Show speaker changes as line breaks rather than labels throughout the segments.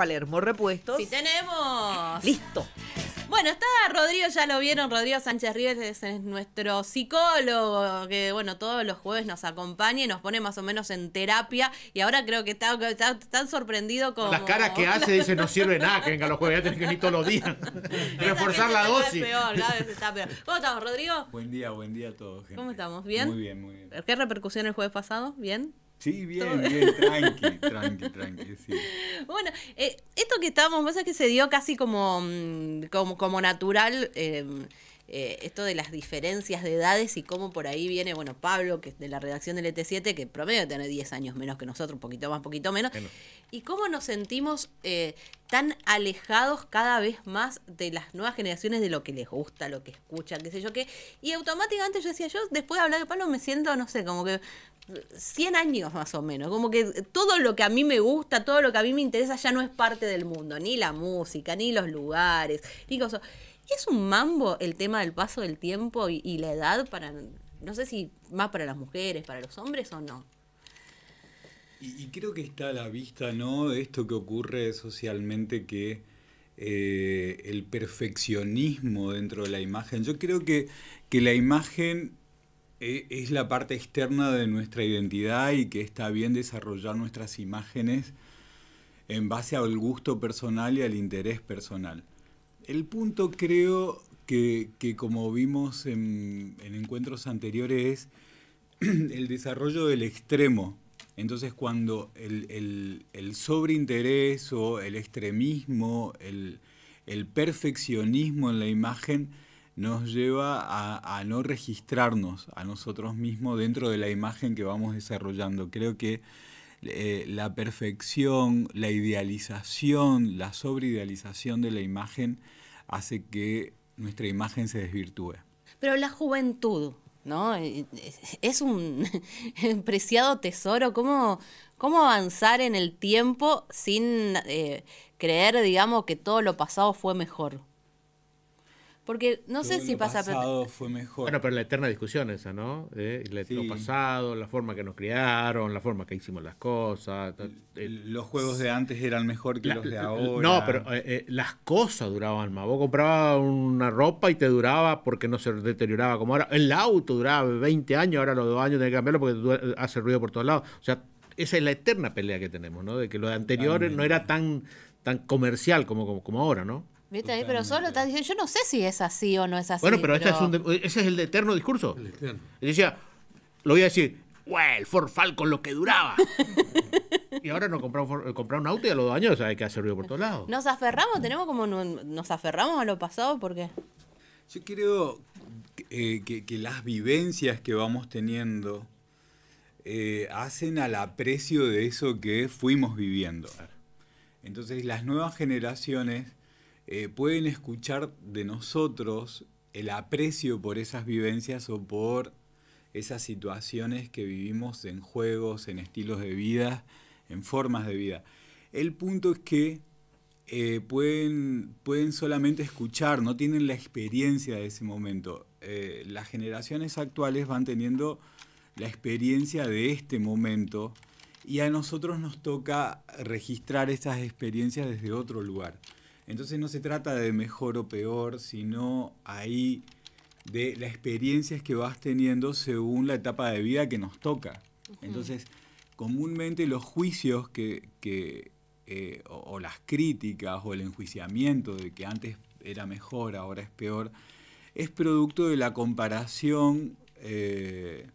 Palermo Repuestos. ¡Si tenemos. Listo. Bueno, está Rodrigo, ya lo vieron, Rodrigo Sánchez Ríos, es nuestro psicólogo, que bueno, todos los jueves nos acompaña y nos pone más o menos en terapia. Y ahora creo que está, tan sorprendido con. Las caras que hace dice
no sirve nada que venga los jueves, ya tenés que venir todos los días. Reforzar la dosis. Peor, cada vez
está peor. ¿Cómo estamos, Rodrigo?
Buen día, buen día a todos. ¿Cómo
estamos? ¿Bien? Muy bien, muy bien. ¿Qué repercusión el jueves pasado? ¿Bien?
Sí, bien, bien, tranqui, tranqui, tranqui, sí.
Bueno, eh, esto que estábamos, pasa que se dio casi como, mm, como, como natural, em, eh, esto de las diferencias de edades y cómo por ahí viene, bueno, Pablo, que es de la redacción del e ET7, que promedio tiene 10 años menos que nosotros, un poquito más, poquito menos, y cómo nos sentimos eh, tan alejados cada vez más de las nuevas generaciones de lo que les gusta, lo que escuchan, qué sé yo qué. Y automáticamente yo decía, yo después de hablar de Pablo me siento, no sé, como que 100 años más o menos. Como que todo lo que a mí me gusta, todo lo que a mí me interesa ya no es parte del mundo. Ni la música, ni los lugares, ni cosas. ¿Es un mambo el tema del paso del tiempo y, la edad para, no sé si más para las mujeres, para los hombres o no?
Y, creo que está a la vista, ¿no? Esto que ocurre socialmente que... Eh, el perfeccionismo dentro de la imagen. Yo creo que, que la imagen e-, es la parte externa de nuestra identidad y que está bien desarrollar nuestras imágenes en base al gusto personal y al interés personal. El punto creo que, como vimos en, encuentros anteriores es el desarrollo del extremo. Entonces cuando el, sobreinterés o el extremismo, el perfeccionismo en la imagen, nos lleva a, no registrarnos a nosotros mismos dentro de la imagen que vamos desarrollando. Creo que eh, la perfección, la idealización, la sobreidealización de la imagen hace que nuestra imagen se desvirtúe.
Pero la juventud, ¿no? Eh, es un preciado tesoro. ¿Cómo, cómo avanzar en el tiempo sin eh, creer, digamos, que todo lo pasado fue mejor? Porque no sé si pasa. pasado
fue mejor.
Bueno, pero la eterna discusión esa, ¿no? Lo pasado, la forma que nos criaron, la forma que hicimos las cosas. Eh, los juegos de
antes eran mejor que los de ahora. No, pero
eh, eh, las cosas duraban más. Vos comprabas una ropa y te duraba porque no se deterioraba como ahora. El auto duraba 20 años, ahora los dos años tenés que cambiarlo porque hace ruido por todos lados. O sea, esa es la eterna pelea que tenemos, ¿no? De que lo anterior no era tan, tan comercial como, como ahora, ¿no?
¿Viste ahí? Pero solo está diciendo, yo no sé si es así o no es así. Bueno, pero, este
Ese, es el eterno discurso. El decía, lo voy a decir, el Ford Falcon lo que duraba. y ahora nos compramos, eh, comprar un auto y a los dos años hay que hacer
por todos lados.
Nos aferramos, tenemos como nos aferramos a lo pasado porque... Yo
creo que, eh, las vivencias que vamos teniendo eh, hacen al aprecio de eso que fuimos viviendo. Entonces las nuevas generaciones eh, pueden escuchar de nosotros el aprecio por esas vivencias o por esas situaciones que vivimos en juegos, en estilos de vida, en formas de vida. El punto es que eh, pueden, solamente escuchar, no tienen la experiencia de ese momento. Eh, las generaciones actuales van teniendo la experiencia de este momento y a nosotros nos toca registrar esas experiencias desde otro lugar. Entonces no se trata de mejor o peor, sino ahí de las experiencias que vas teniendo según la etapa de vida que nos toca. Entonces, comúnmente los juicios que, eh, o, las críticas o el enjuiciamiento de que antes era mejor, ahora es peor, es producto de la comparación eh,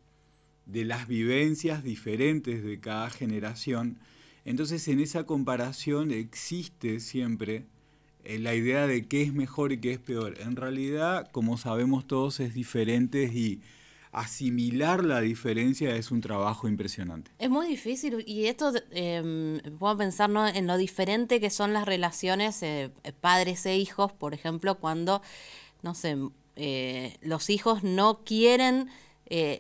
de las vivencias diferentes de cada generación. Entonces, en esa comparación existe siempre eh, la idea de qué es mejor y qué es peor. En realidad, como sabemos todos, es diferente y asimilar la diferencia es un trabajo impresionante.
Es muy difícil y esto, em, puedo pensar en lo diferente que son las relaciones eh, eh, padres e hijos, por ejemplo, cuando, no sé, los hijos no quieren...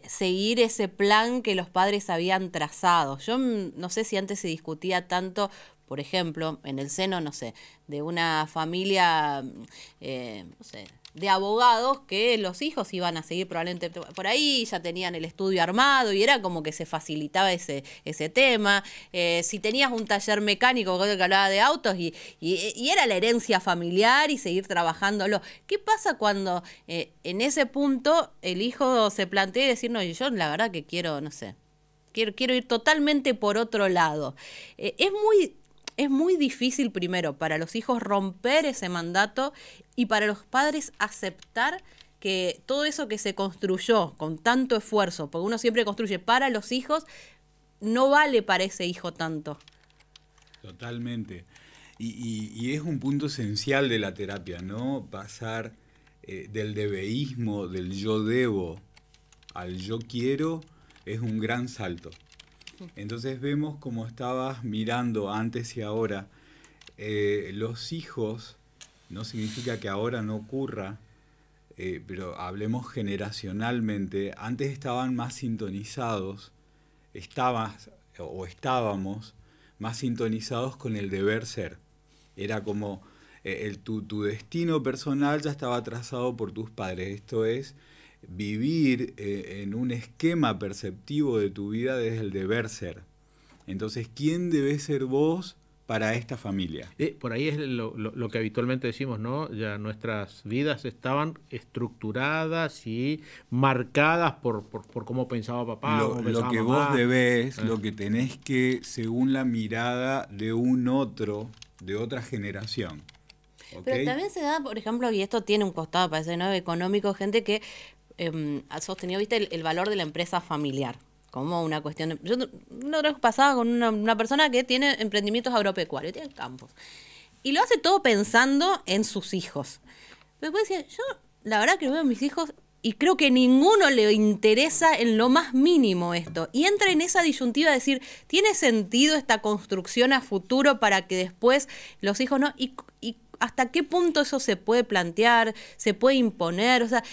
seguir ese plan que los padres habían trazado. Yo mm, no sé si antes se discutía tanto por ejemplo, en el seno, no sé, de una familia, eh, no sé, de abogados que los hijos iban a seguir probablemente por ahí, ya tenían el estudio armado y era como que se facilitaba ese, ese tema. Eh, si tenías un taller mecánico que hablaba de autos y, era la herencia familiar y seguir trabajándolo. ¿Qué pasa cuando eh, en ese punto el hijo se plantea y decir, no, yo la verdad que quiero, no sé, quiero, quiero ir totalmente por otro lado? es muy es muy difícil primero para los hijos romper ese mandato y para los padres aceptar que todo eso que se construyó con tanto esfuerzo, porque uno siempre construye para los hijos, no vale para ese hijo tanto.
Totalmente. Y, es un punto esencial de la terapia, ¿no? Pasar eh, del debeísmo, del yo debo al yo quiero, es un gran salto. Entonces vemos cómo estabas mirando antes y ahora. Eh, los hijos, no significa que ahora no ocurra, eh, pero hablemos generacionalmente, antes estaban más sintonizados, estabas o estábamos más sintonizados con el deber ser. Era como eh, el, tu, tu destino personal ya estaba trazado por tus padres, esto es, vivir eh, en un esquema perceptivo de tu vida desde el deber ser. Entonces, ¿quién debe ser vos para esta familia? Eh,
por ahí es lo, que habitualmente decimos, ¿no? Ya nuestras vidas estaban estructuradas y marcadas por, por, cómo pensaba papá. Lo, que vos debes
ah. lo que tenés que, según la mirada de un otro, de otra generación. Pero también
se da, por ejemplo, y esto tiene un costado, parece, ¿no? Económico, gente que Em, ha sostenido, viste, el, valor de la empresa familiar, como una cuestión... yo una vez pasaba con una, persona que tiene emprendimientos agropecuarios, tiene campos, y lo hace todo pensando en sus hijos. después decía, yo la verdad que veo a mis hijos y creo que ninguno le interesa en lo más mínimo esto. Y entra en esa disyuntiva de decir, ¿tiene sentido esta construcción a futuro para que después los hijos no? Y, y hasta qué punto eso se puede plantear, se puede imponer, o sea,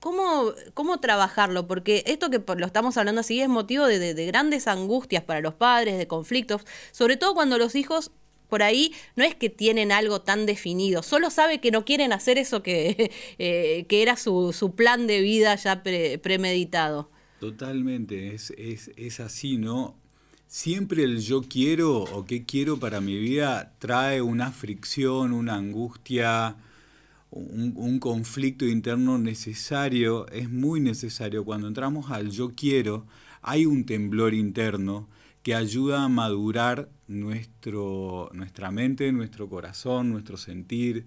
¿Cómo, ¿Cómo trabajarlo? Porque esto que lo estamos hablando así es motivo de, grandes angustias para los padres, de conflictos, sobre todo cuando los hijos por ahí no es que tienen algo tan definido, solo sabe que no quieren hacer eso que, eh, que era su, plan de vida ya premeditado.
Totalmente, es, es, es así, ¿no? Siempre el yo quiero o qué quiero para mi vida trae una fricción, una angustia, un, conflicto interno necesario, es muy necesario. Cuando entramos al yo quiero, hay un temblor interno que ayuda a madurar nuestro, nuestra mente, nuestro corazón, nuestro sentir,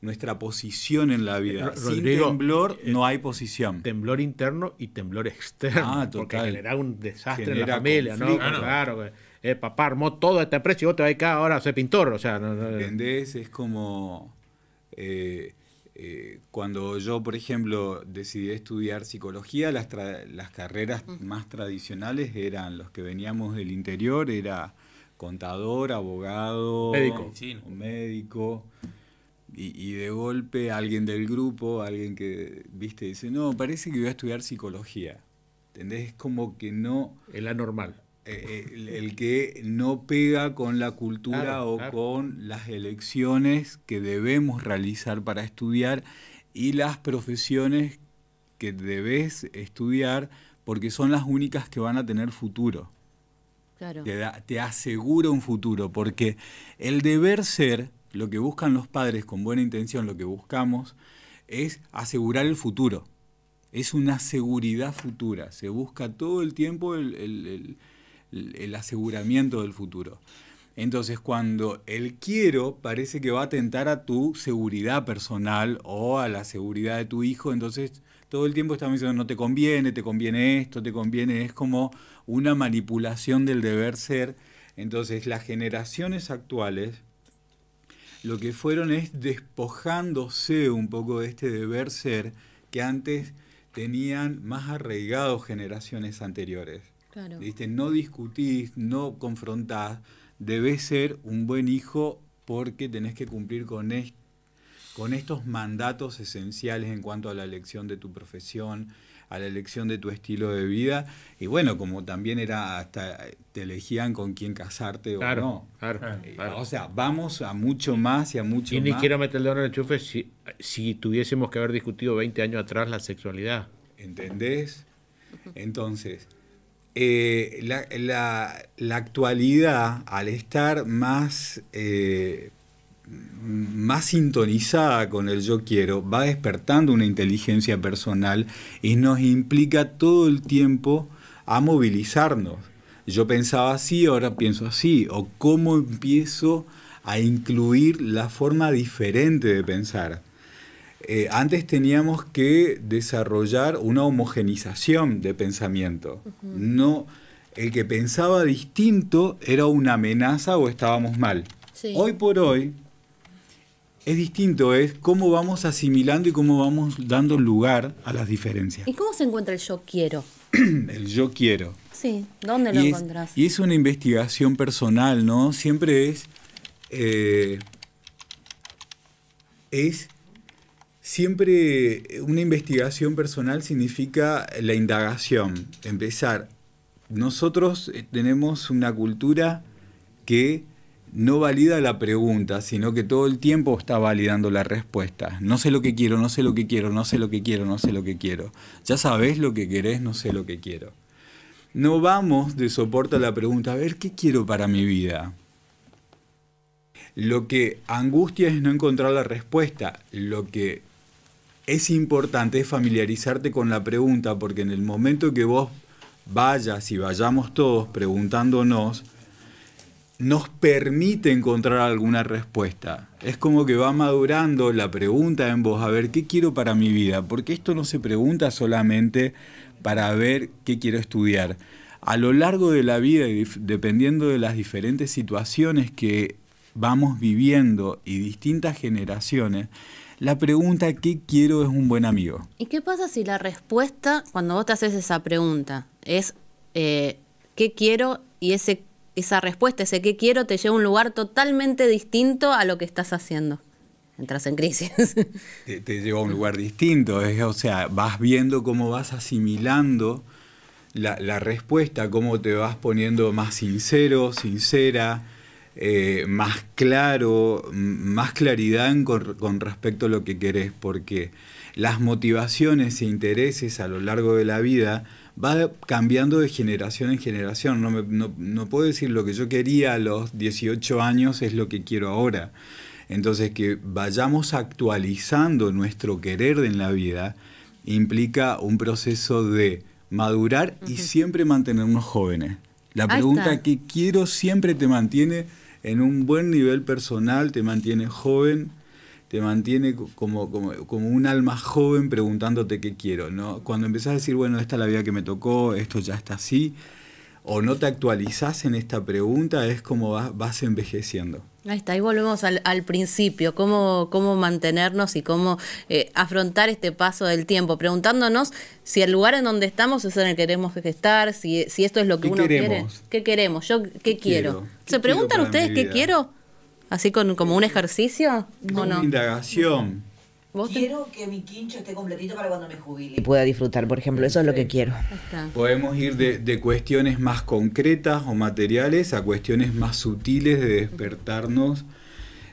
nuestra posición en la vida. Eh, Sin temblor eh, no hay posición. Temblor interno y temblor externo. Ah, porque genera un desastre en la
familia, ¿no? Claro. Eh, papá armó todo este precio y vos te vas a ahora a ser pintor. O sea, ¿Entendés?
Es como eh, eh, cuando yo, por ejemplo, decidí estudiar psicología, las, las carreras más tradicionales eran los que veníamos del interior, era contador, abogado, médico. médico y, y, de golpe alguien del grupo, alguien que, viste, dice, no, parece que voy a estudiar psicología. ¿Entendés? Es como que no... Es la normal. Eh, el, que no pega con la cultura o con las elecciones que debemos realizar para estudiar y las profesiones que debes estudiar porque son las únicas que van a tener futuro. Te, aseguro asegura un futuro, porque el deber ser, lo que buscan los padres con buena intención, lo que buscamos, es asegurar el futuro. Es una seguridad futura. Se busca todo el tiempo el el aseguramiento del futuro. Entonces, cuando el quiero parece que va a atentar a tu seguridad personal o a la seguridad de tu hijo, entonces todo el tiempo estamos diciendo no te conviene, te conviene esto, te conviene, es como una manipulación del deber ser. Entonces, las generaciones actuales lo que fueron es despojándose un poco de este deber ser que antes tenían más arraigados generaciones anteriores. Claro. No discutís, no confrontás. Debes ser un buen hijo porque tenés que cumplir con, con estos mandatos esenciales en cuanto a la elección de tu profesión, a la elección de tu estilo de vida. Y bueno, como también era hasta te elegían con quién casarte o no. Eh, o sea, vamos a mucho más y a mucho más. Y ni quiero
meterle ahora dedo el si, si tuviésemos que haber discutido 20 años atrás
la sexualidad. ¿Entendés? Entonces, eh, la, actualidad, al estar más, eh, más sintonizada con el yo quiero, va despertando una inteligencia personal y nos implica todo el tiempo a movilizarnos. Yo pensaba así, ahora pienso así, o cómo empiezo a incluir la forma diferente de pensar. Eh, antes teníamos que desarrollar una homogenización de pensamiento. No, el que pensaba distinto era una amenaza o estábamos mal. Hoy por hoy es distinto, es cómo vamos asimilando y cómo vamos dando lugar a las diferencias.
¿Y cómo se encuentra el yo quiero?
el yo quiero.
Sí, ¿dónde lo es,
Y es una investigación personal, ¿no? Siempre es... Eh, es siempre eh, una investigación personal significa la indagación, empezar. Nosotros eh, tenemos una cultura que no valida la pregunta, sino que todo el tiempo está validando la respuesta. No sé lo que quiero, no sé lo que quiero, no sé lo que quiero, no sé lo que quiero. Ya sabes lo que querés, no sé lo que quiero. No vamos de soporte a la pregunta, a ver, ¿qué quiero para mi vida? Lo que angustia es no encontrar la respuesta. Lo que es importante familiarizarte con la pregunta, porque en el momento que vos vayas y vayamos todos preguntándonos, nos permite encontrar alguna respuesta. Es como que va madurando la pregunta en vos, a ver, ¿qué quiero para mi vida? Porque esto no se pregunta solamente para ver qué quiero estudiar. A lo largo de la vida, dependiendo de las diferentes situaciones que vamos viviendo y distintas generaciones, la pregunta ¿qué quiero es un buen amigo?
¿Y qué pasa si la respuesta, cuando vos te haces esa pregunta, es eh, ¿qué quiero? Y ese, esa respuesta, ese ¿qué quiero? te lleva a un lugar totalmente distinto a lo que estás haciendo. Entras en crisis.
Te, lleva a un lugar distinto, o sea, vas viendo cómo vas asimilando la respuesta, cómo te vas poniendo más sincero, sincera, eh, más claro, más claridad con, respecto a lo que querés, porque las motivaciones e intereses a lo largo de la vida va cambiando de generación en generación. No, puedo decir lo que yo quería a los 18 años es lo que quiero ahora. Entonces, que vayamos actualizando nuestro querer en la vida implica un proceso de madurar y siempre mantenernos jóvenes. La pregunta que quiero siempre te mantiene en un buen nivel personal, te mantiene joven, te mantiene como, como, como, un alma joven preguntándote qué quiero. ¿no? Cuando empezás a decir, bueno, esta es la vida que me tocó, esto ya está así, o no te actualizás en esta pregunta, es como vas, vas envejeciendo.
Ahí está, ahí volvemos al, principio, cómo, cómo mantenernos y cómo eh, afrontar este paso del tiempo, preguntándonos si el lugar en donde estamos es en el que queremos estar, si, si esto es lo que uno quiere. ¿Qué queremos? ¿Yo qué, queremos yo qué quiero? ¿Se preguntan ustedes qué quiero? ¿Así con, como un ejercicio? ¿o no? Indagación. Quiero que mi quincho esté completito para cuando me jubile. Y pueda disfrutar, por ejemplo, eso es lo que quiero.
Podemos ir de, cuestiones más concretas o materiales a cuestiones más sutiles de despertarnos.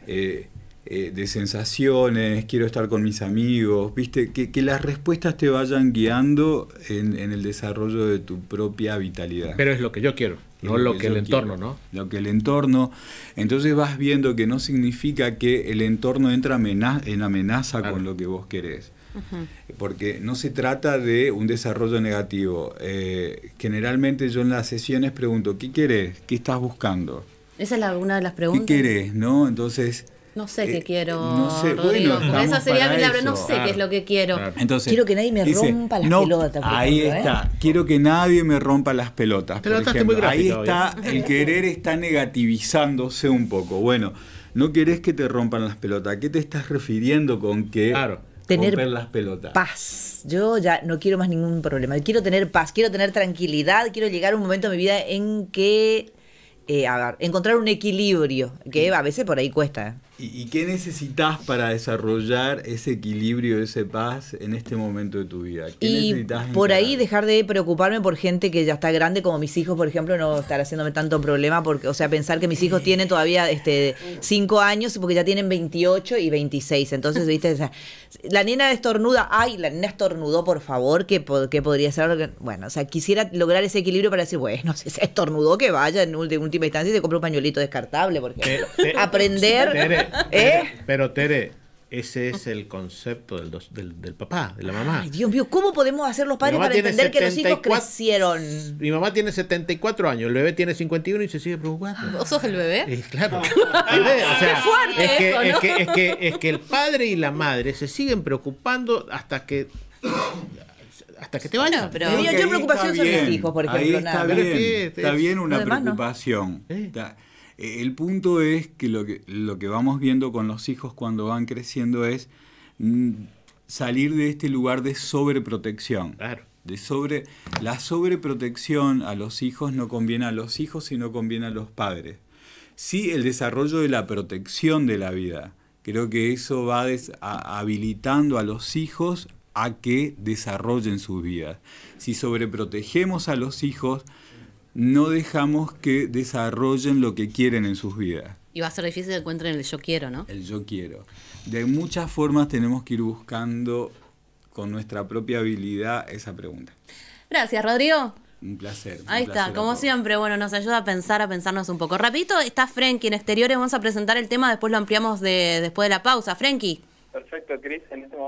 Eh, eh, de sensaciones, quiero estar con mis amigos, viste, que, las respuestas te vayan guiando en el desarrollo de tu propia vitalidad. Pero es lo que yo quiero. No lo que, el entorno, ¿no? Lo que el entorno. Entonces vas viendo que no significa que el entorno entra en amenaza con lo que vos querés. Porque no se trata de un desarrollo negativo. Eh, generalmente yo en las sesiones pregunto, ¿qué querés? ¿Qué estás buscando?
Esa es la, una de las preguntas. ¿Qué
querés? ¿No? Entonces,
no sé qué eh, quiero. No sé, esa sería mi No sé qué es lo que quiero. quiero que nadie me rompa las pelotas. Ahí ¿eh? está.
Quiero que nadie me rompa las pelotas. Por ahí está. El querer está negativizándose un poco. Bueno, no querés que te rompan las pelotas. ¿A qué te estás refiriendo con que claro tener las pelotas.
paz. Yo ya no quiero más ningún problema. Quiero tener paz, quiero tener tranquilidad, quiero llegar a un momento de mi vida en que eh, a ver, encontrar un equilibrio, que a veces por ahí cuesta.
¿Y, qué necesitas para desarrollar ese equilibrio, ese paz en este momento de tu vida? y por ahí
dejar de preocuparme por gente que ya está grande, como mis hijos, por ejemplo, no estar haciéndome tanto problema, porque, o sea, pensar que mis hijos tienen todavía este 5 años, porque ya tienen 28 y 26. Entonces, viste, la nena estornuda, ay, la nena estornudó, por favor, que, podría ser. Bueno, o sea, quisiera lograr ese equilibrio para decir, bueno, si se estornudó, que vaya en última instancia y se compre un pañuelito descartable, porque aprender. ¿Eh?
Pero Tere, ese es el concepto del, papá, de la mamá. Ay,
Dios mío, ¿cómo podemos hacer los padres para entender que los hijos crecieron?
Mi mamá tiene 74 años, el bebé tiene 51 y se sigue preocupando.
Ah, ¿Vos sos el bebé? claro. es
que, el padre y la madre se siguen preocupando hasta que hasta que te van No, pero yo, yo preocupación son
mis hijos, por ejemplo. Ahí está, Bien, está bien
una
preocupación. Eh, el punto es que lo, que vamos viendo con los hijos cuando van creciendo es mm, salir de este lugar de sobreprotección. De sobre, la sobreprotección a los hijos no conviene a los hijos, sino conviene a los padres. Sí, el desarrollo de la protección de la vida. Creo que eso va habilitando a los hijos a que desarrollen sus vidas. Si sobreprotegemos a los hijos, no dejamos que desarrollen lo que quieren en sus vidas.
Y va a ser difícil que encuentren el yo quiero, ¿no?
El yo quiero. De muchas formas tenemos que ir buscando con nuestra propia habilidad esa pregunta.
Gracias, Rodrigo.
Un placer. Ahí está, como
siempre, bueno, nos ayuda a pensar, a pensarnos un poco. Rapito está Frenkie en exteriores, vamos a presentar el tema, después lo ampliamos después de la pausa. Frenkie.
Perfecto, Cris, en este momento.